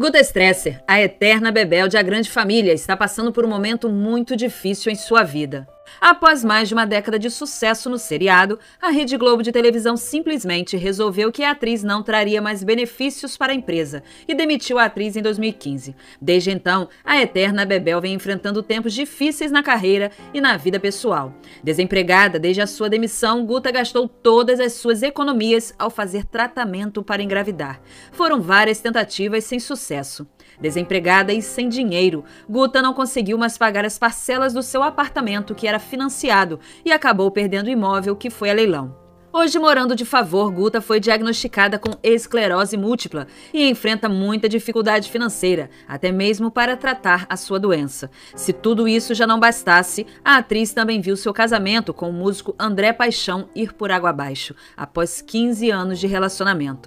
Guta Stresser, a eterna bebel de A Grande Família, está passando por um momento muito difícil em sua vida. Após mais de uma década de sucesso no seriado, a Rede Globo de televisão simplesmente resolveu que a atriz não traria mais benefícios para a empresa e demitiu a atriz em 2015. Desde então, a eterna Bebel vem enfrentando tempos difíceis na carreira e na vida pessoal. Desempregada desde a sua demissão, Guta gastou todas as suas economias ao fazer tratamento para engravidar. Foram várias tentativas sem sucesso. Desempregada e sem dinheiro, Guta não conseguiu mais pagar as parcelas do seu apartamento que era financiado e acabou perdendo o imóvel que foi a leilão. Hoje, morando de favor, Guta foi diagnosticada com esclerose múltipla e enfrenta muita dificuldade financeira, até mesmo para tratar a sua doença. Se tudo isso já não bastasse, a atriz também viu seu casamento com o músico André Paixão ir por água abaixo, após 15 anos de relacionamento.